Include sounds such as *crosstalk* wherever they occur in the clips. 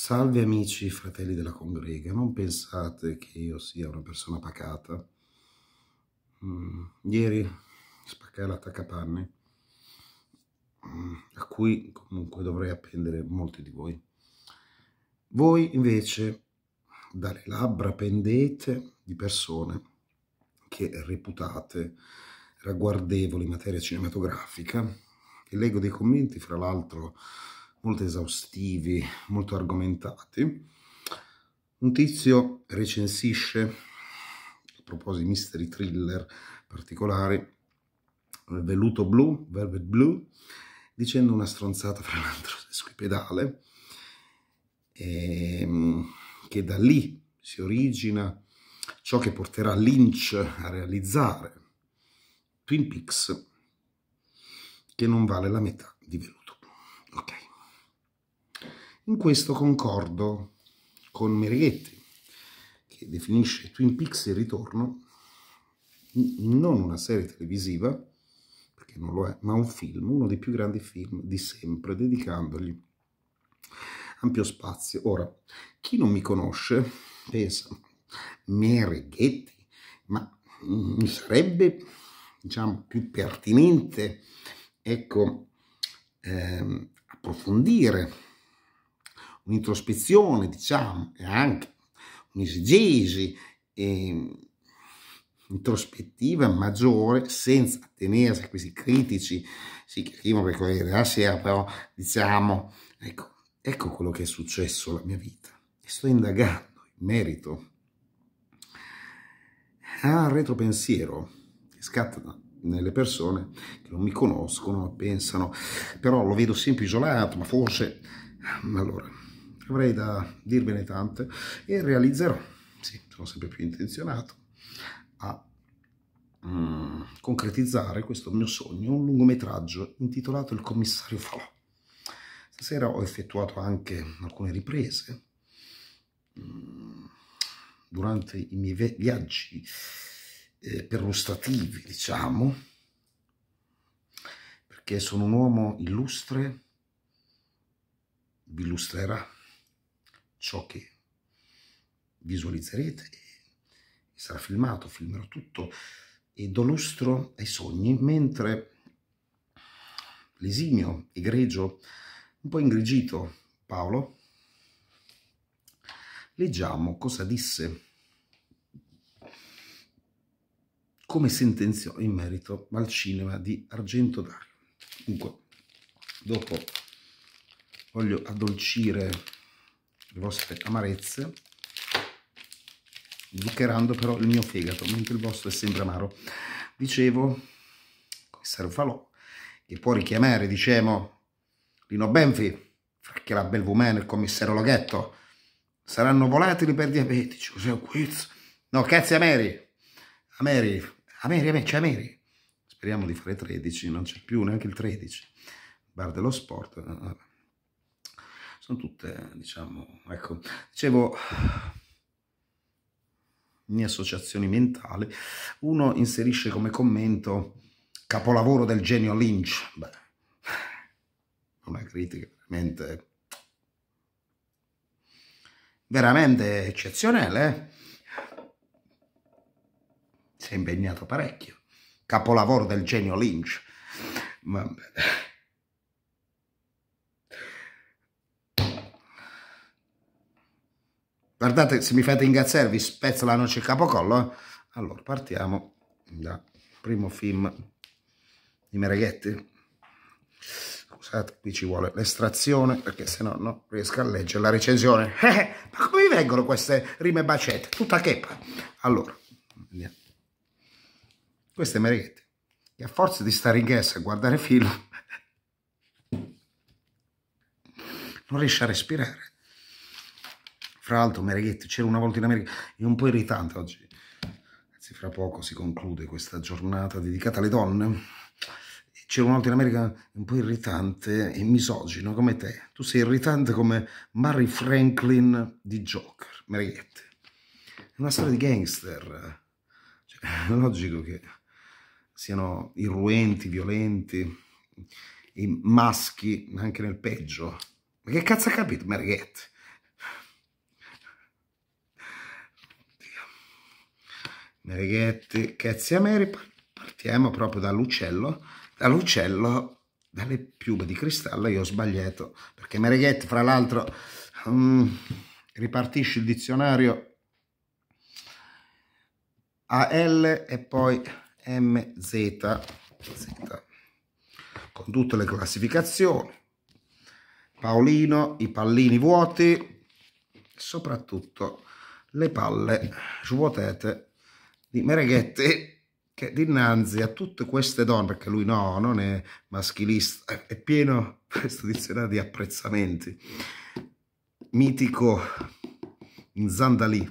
Salve amici, fratelli della congrega, non pensate che io sia una persona pacata. Mm, ieri spaccai l'attaccapanne, mm, a cui comunque dovrei appendere molti di voi. Voi invece dalle labbra pendete di persone che reputate ragguardevoli in materia cinematografica, e leggo dei commenti, fra l'altro, molto esaustivi, molto argomentati. Un tizio recensisce, a proposito di mystery thriller particolari, Velluto Blu, Velvet Blue, dicendo una stronzata, fra l'altro, *laughs* squipedale, ehm, che da lì si origina ciò che porterà Lynch a realizzare Twin Peaks, che non vale la metà di Velluto Blu. Ok. In questo concordo con Merighetti, che definisce Twin Peaks il ritorno non una serie televisiva, perché non lo è, ma un film, uno dei più grandi film di sempre, dedicandogli ampio spazio. Ora, chi non mi conosce pensa, Merighetti, ma mi sarebbe diciamo, più pertinente ecco, ehm, approfondire un'introspezione, diciamo, e anche un'esegesi eh, introspettiva maggiore senza attenersi a questi critici sì, che scrivono per Corriere della Sera, però diciamo, ecco, ecco quello che è successo alla mia vita e sto indagando in merito al retropensiero che scatta nelle persone che non mi conoscono, pensano, però lo vedo sempre isolato, ma forse... Allora, avrei da dirvene tante e realizzerò, sì, sono sempre più intenzionato a mm, concretizzare questo mio sogno, un lungometraggio intitolato Il commissario Falò. Stasera ho effettuato anche alcune riprese mm, durante i miei viaggi eh, perlustativi, diciamo, perché sono un uomo illustre, vi illustrerà ciò che visualizzerete sarà filmato, filmerò tutto e do lustro ai sogni, mentre l'esimio, egregio, un po' ingrigito Paolo, leggiamo cosa disse come sentenziò in merito al cinema di Argento Dario. Dunque, dopo voglio addolcire le vostre amarezze, zuccherando però il mio fegato, mentre il vostro è sempre amaro. Dicevo, commissario Falò, che può richiamare, diciamo, Lino Benfi, perché la Belvumena, il commissario Loghetto, saranno volatili per diabetici, cos'è un quiz? No, cazzi Ameri Ameri Ameri Mary, a c'è Mary. Speriamo di fare 13, non c'è più neanche il 13. Bar dello sport. Eh, sono tutte, diciamo, ecco, dicevo, mie associazioni mentali, uno inserisce come commento capolavoro del genio Lynch, beh, una critica veramente, veramente eccezionale, eh? si è impegnato parecchio, capolavoro del genio Lynch, vabbè. Guardate, se mi fate ingazzare, vi spezzo la noce capocollo. Eh. Allora, partiamo dal primo film di Mereghetti. Scusate, qui ci vuole l'estrazione, perché se no non riesco a leggere la recensione. *laughs* Eh, ma come mi vengono queste rime bacette? Tutta cheppa. Allora, andiamo. queste è Mereghetti. E a forza di stare in gas a guardare film, *laughs* non riesce a respirare fra l'altro Mereghetti c'era una volta in America, è un po' irritante oggi. Anzi, fra poco si conclude questa giornata dedicata alle donne. C'era una volta in America un po' irritante e misogino come te. Tu sei irritante come Murray Franklin di Joker, Mereghetti. È una storia di gangster. Cioè, è logico che siano irruenti, violenti, i maschi anche nel peggio. Ma che cazzo ha capito Mereghetti? Navighetti, cazzi Ameri, partiamo proprio dall'uccello, dall'uccello, dalle piume di cristallo, io ho sbagliato, perché Mereghetti, fra l'altro, um, ripartisce il dizionario AL e poi MZ, Z, con tutte le classificazioni, Paolino, i pallini vuoti, soprattutto le palle svuotate di Mereghetti che dinanzi a tutte queste donne, perché lui no, non è maschilista, è, pieno *laughs* questo dizionario di apprezzamenti, mitico in Zandalì,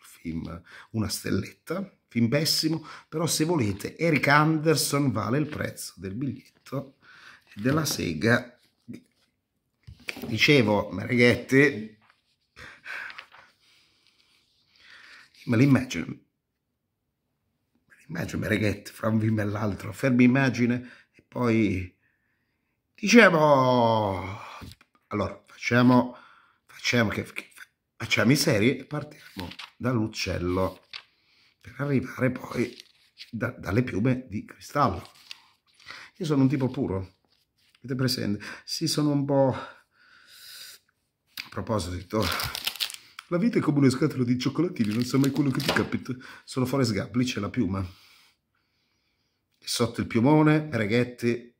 film Una stelletta, film pessimo, però se volete Eric Anderson vale il prezzo del biglietto e della sega. Dicevo, Mereghetti, me l'immagino immagino Mereghetti fra un film e l'altro, fermi immagine e poi dicevo, allora facciamo, facciamo, che, che, facciamo i seri e partiamo dall'uccello per arrivare poi da, dalle piume di cristallo. Io sono un tipo puro, avete presente? Sì, sono un po'... A proposito, la vita è come una scatola di cioccolatini, non sa mai quello che ti capita. Sono Forrest Gump, lì c'è la piuma. E sotto il piumone, Mereghetti,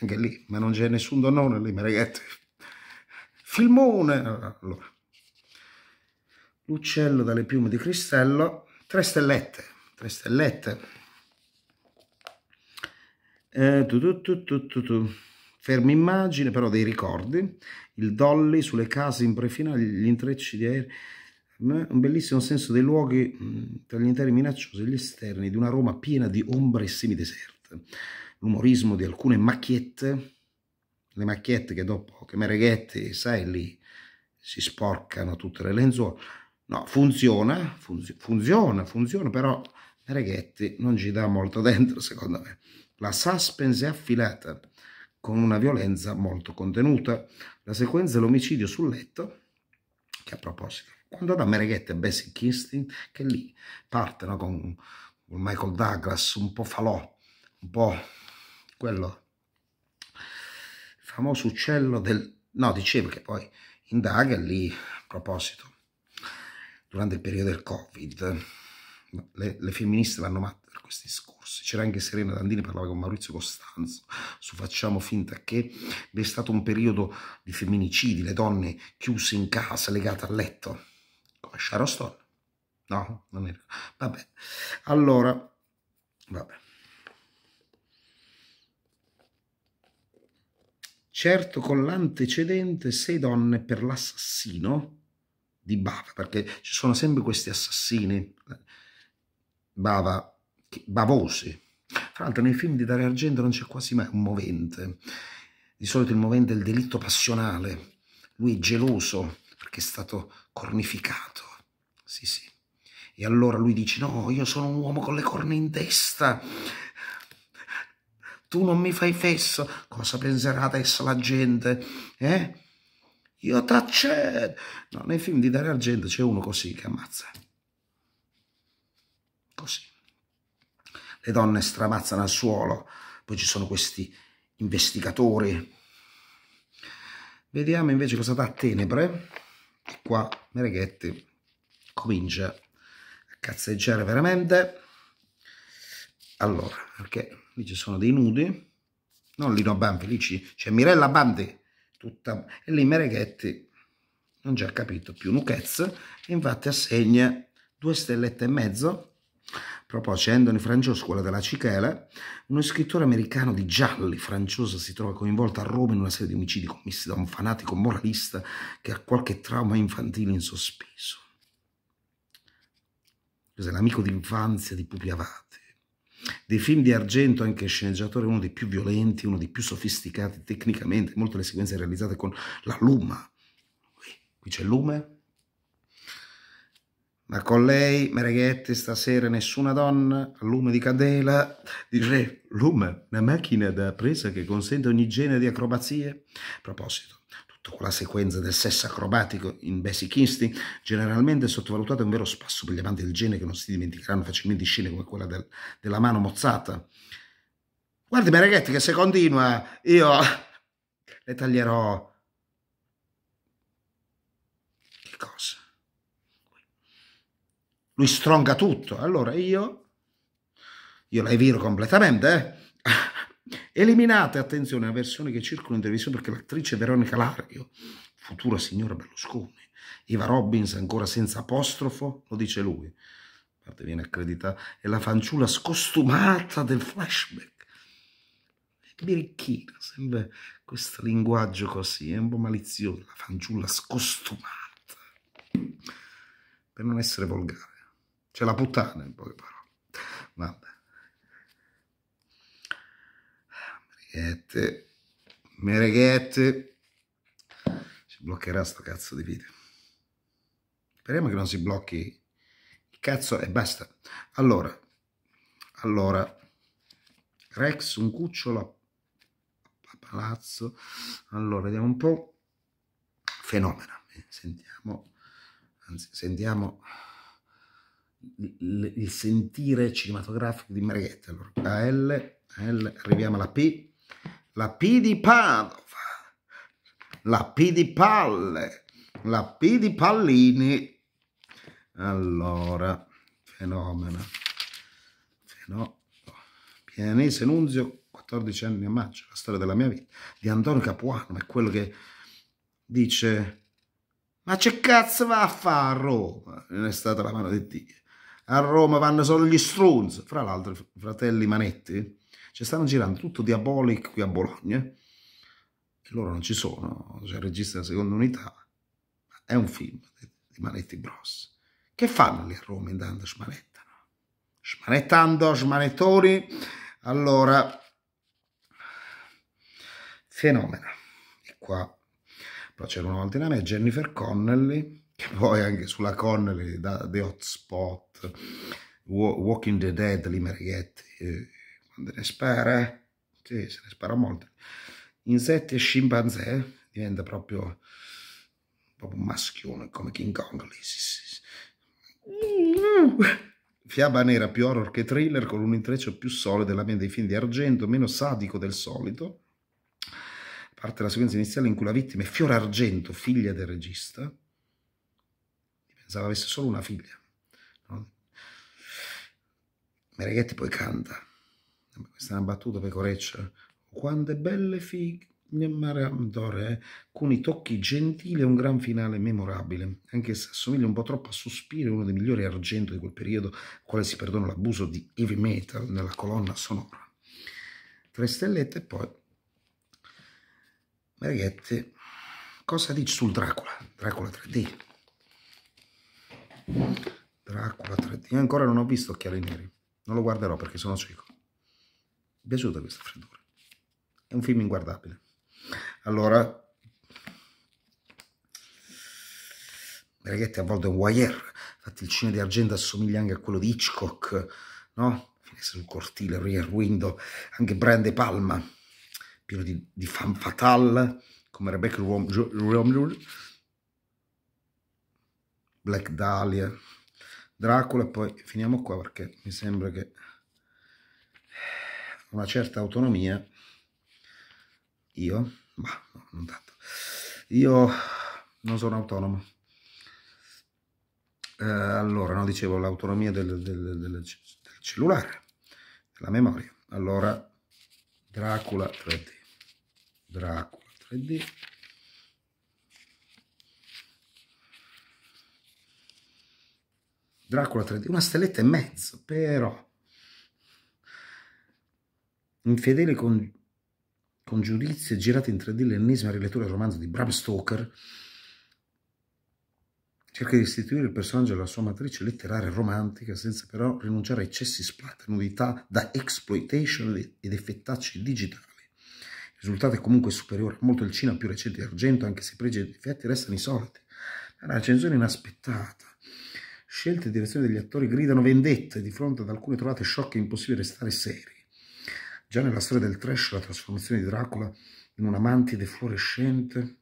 anche lì, ma non c'è nessun donone lì, Mereghetti. Filmone! Allora. L'uccello dalle piume di cristallo, tre stellette, tre stellette. Eh, tu, tu, tu, tu, tu. tu. Ferma immagine però dei ricordi, il dolly sulle case in prefinale, gli intrecci di aerei, un bellissimo senso dei luoghi mm, tra gli interi minacciosi e gli esterni di una Roma piena di ombre e semideserte. L'umorismo di alcune macchiette, le macchiette che dopo che Mereghetti, sai, lì si sporcano tutte le lenzuola. No, funziona, funzi funziona, funziona, però Mereghetti non ci dà molto dentro, secondo me. La suspense è affilata, con una violenza molto contenuta. La sequenza dell'omicidio sul letto, che a proposito, quando da Mereghetti e Bessie Kinstin, che lì partono con, Michael Douglas, un po' falò, un po' quello famoso uccello del... No, dicevo che poi indaga lì, a proposito, durante il periodo del Covid, le, le femministe l'hanno per questi discorsi. C'era anche Serena Dandini, parlava con Maurizio Costanzo su Facciamo finta che vi è stato un periodo di femminicidi, le donne chiuse in casa, legate a letto, come Sharon No, non era. Vabbè, allora, vabbè. Certo, con l'antecedente sei donne per l'assassino di Bava, perché ci sono sempre questi assassini. Bava bavosi. Tra l'altro nei film di Dare Argento non c'è quasi mai un movente, di solito il movente è il delitto passionale, lui è geloso perché è stato cornificato, sì sì. E allora lui dice no, io sono un uomo con le corna in testa, tu non mi fai fesso, cosa penserà adesso la gente? Eh? Io t'accedo. No, nei film di Dare Argento c'è uno così che ammazza. Così le donne stramazzano al suolo, poi ci sono questi investigatori. Vediamo invece cosa dà Tenebre, e qua Mereghetti comincia a cazzeggiare veramente. Allora, perché lì ci sono dei nudi, non Lino Bambi, lì c'è cioè Mirella Bambi, tutta, e lì Mereghetti non ci ha capito più Nuquez, infatti assegna due stellette e mezzo Proprio a Cendone Francioso, scuola della Cichele, uno scrittore americano di gialli francioso si trova coinvolto a Roma in una serie di omicidi commessi da un fanatico moralista che ha qualche trauma infantile in sospeso. Cos'è l'amico d'infanzia di Pupi Avati? Dei film di Argento, anche sceneggiatore, uno dei più violenti, uno dei più sofisticati tecnicamente, molte le sequenze realizzate con la luma. Qui, c'è il lume, ma con lei, Mereghetti, stasera nessuna donna, lume di candela, direi, lume, una macchina da presa che consente ogni genere di acrobazie? A proposito, tutta quella sequenza del sesso acrobatico in Basic Instinct, generalmente sottovalutata è un vero spasso per gli amanti del genere che non si dimenticheranno facilmente scene come quella del, della mano mozzata. Guardi, Mereghetti, che se continua io le taglierò... Che cosa? lui stronca tutto. Allora io, io la eviro completamente. Eh? *laughs* Eliminate, attenzione, la versione che circola in televisione perché l'attrice Veronica Lario, futura signora Berlusconi, Eva Robbins ancora senza apostrofo, lo dice lui, parte viene accreditata, è la fanciulla scostumata del flashback. Birichina, sembra questo linguaggio così, è un po' malizioso, la fanciulla scostumata, per non essere volgare. C'è la puttana in poche parole. Vabbè. Mereghette. Mereghette. Si bloccherà sto cazzo di video. Speriamo che non si blocchi il cazzo e basta. Allora, allora, Rex un cucciolo a, palazzo. Allora, vediamo un po'. Fenomena. Eh, sentiamo, anzi, sentiamo il, il sentire cinematografico di Marietta. Allora, a L, a L, arriviamo alla P, la P di Padova, la P di Palle, la P di Pallini. Allora, fenomeno. fenomeno, Pianese Nunzio, 14 anni a maggio, la storia della mia vita, di Antonio Capuano, è quello che dice ma c'è cazzo va a fare a Roma? Non è stata la mano di Dio a Roma vanno solo gli strunz. Fra l'altro, fratelli Manetti, ci stanno girando tutto diabolic qui a Bologna. E loro non ci sono, c'è cioè il regista della seconda unità. È un film di Manetti Bros. Che fanno lì a Roma intanto? Smanettano. Smanettando, smanettori. Allora, fenomeno. E qua, c'era una volta in me, Jennifer Connelly, che poi anche sulla Connelly da The Hotspot, Walking the Dead, li mereghetti, eh, quando ne spara, eh? sì, se ne spara molto. Insetti e scimpanzé, diventa proprio, proprio un maschione come King Kong lì, sì, sì. Mm-hmm. Fiaba nera più horror che thriller con un intreccio più solido della media dei film di Argento, meno sadico del solito. Parte la sequenza iniziale in cui la vittima è Fiora Argento, figlia del regista, pensava avesse solo una figlia. No? Mereghetti poi canta, questa è una battuta pecoreccia, quante belle figlie, fighe, eh? con i tocchi gentili e un gran finale memorabile, anche se assomiglia un po' troppo a Sospiro, uno dei migliori argento di quel periodo, quale si perdona l'abuso di heavy metal nella colonna sonora. Tre stellette e poi Mereghetti cosa dici sul Dracula? Dracula 3D, Dracula 3D. Io ancora non ho visto Occhiali Neri. Non lo guarderò perché sono cieco. Mi è piaciuta questa freddura. È un film inguardabile. Allora, Braghetti a volte è un wire. Infatti il cinema di Argento assomiglia anche a quello di Hitchcock, no? Finestra sul cortile, rear window, anche Brian De Palma, pieno di, di fan fatale, come Rebecca Romulus Black Dahlia, Dracula, e poi finiamo qua perché mi sembra che una certa autonomia io, ma non tanto, io non sono autonomo. Eh, allora, no, dicevo l'autonomia del, del, del, del, cellulare, della memoria. Allora, Dracula 3D, Dracula 3D, Dracula 3D, una stelletta e mezzo, però. Infedele con, con giudizio girata in 3D l'ennesima rilettura del romanzo di Bram Stoker cerca di istituire il personaggio alla sua matrice letteraria romantica senza però rinunciare a eccessi splatter, nudità da exploitation ed effettacci digitali. Il risultato è comunque superiore a molto il cinema più recente di Argento, anche se pregi e difetti restano i soliti. È una censura inaspettata Scelte e direzione degli attori gridano vendette di fronte ad alcune trovate sciocche e impossibile restare seri. Già nella storia del trash la trasformazione di Dracula in un amante fluorescente,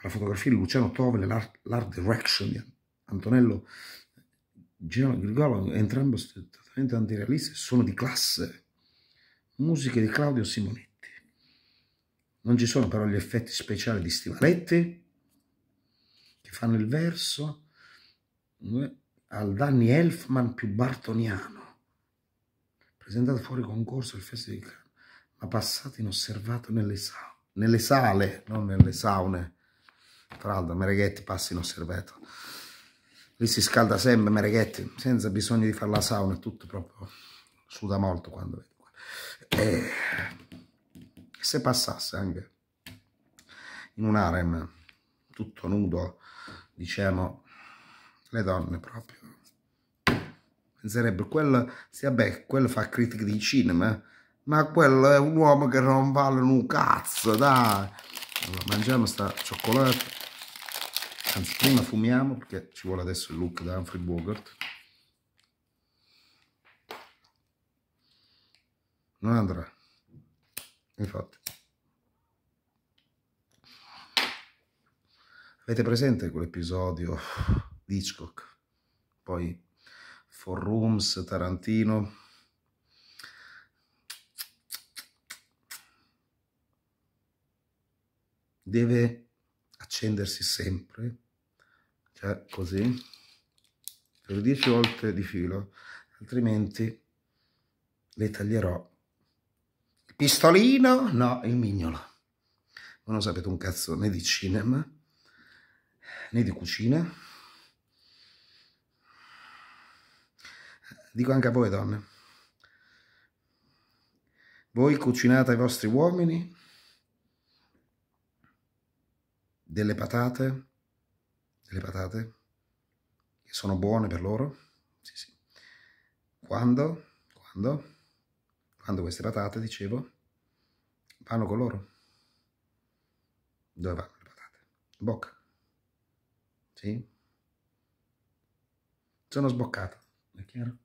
la fotografia di Luciano Tovele, l'art, l'art direction di Antonello Grigolo, entrambi strettamente antirealisti, sono di classe. Musiche di Claudio Simonetti. Non ci sono però gli effetti speciali di Stivaletti che fanno il verso al Danny Elfman più bartoniano, presentato fuori concorso al Festival di Cannes, ma passato inosservato nelle, sa nelle sale, non nelle saune. Tra l'altro Mereghetti passa inosservato. Lì si scalda sempre Mereghetti, senza bisogno di fare la sauna, tutto proprio suda molto quando vedo e se passasse anche in un harem tutto nudo, diciamo, le donne proprio. Penserebbe, quello, sì, beh quello fa critica di cinema, ma quello è un uomo che non vale un cazzo, dai. Allora, mangiamo sta cioccolata. Anzi, prima fumiamo perché ci vuole adesso il look da Humphrey Bogart. Non andrà. Infatti. Avete presente quell'episodio di Hitchcock, poi Four Rooms, Tarantino. Deve accendersi sempre, cioè così, per 10 volte di filo, altrimenti le taglierò il pistolino, no, il mignolo. Non sapete un cazzo né di cinema, né di cucina. dico anche a voi donne, voi cucinate ai vostri uomini delle patate, delle patate che sono buone per loro, sì, sì. Quando, quando, quando queste patate, dicevo, vanno con loro. Dove vanno le patate? Bocca. Sì? Sono sboccato, è chiaro?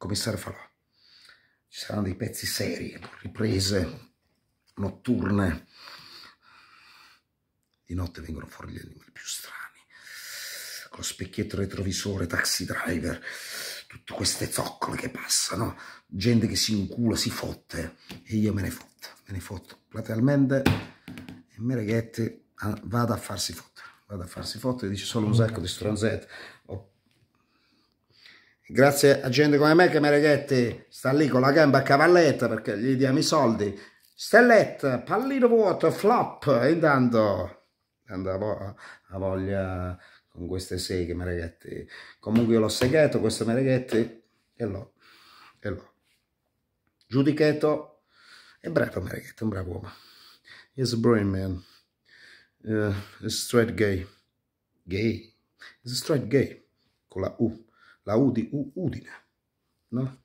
commissario farò. Ci saranno dei pezzi seri, riprese notturne. Di notte vengono fuori gli animali più strani. Con lo specchietto retrovisore, taxi driver, tutte queste zoccole che passano, gente che si incula, si fotte. E io me ne fotto, me ne fotto platealmente. E Mereghetti ah, vado a farsi fotte. Vado a farsi fotte e dice solo un sacco di stronzette Grazie a gente come me che Mereghetti sta lì con la gamba a cavalletta perché gli diamo i soldi. Stelletta, pallino vuoto, flop, intanto andavo a voglia con queste seghe Mereghetti. Comunque io l'ho segheto questo Mereghetti e l'ho, e l'ho. Giudicheto è bravo Mereghetti, un bravo uomo. He's a brain man. Uh, straight gay. Gay. He's straight gay. Con la U. la Udina, ¿no?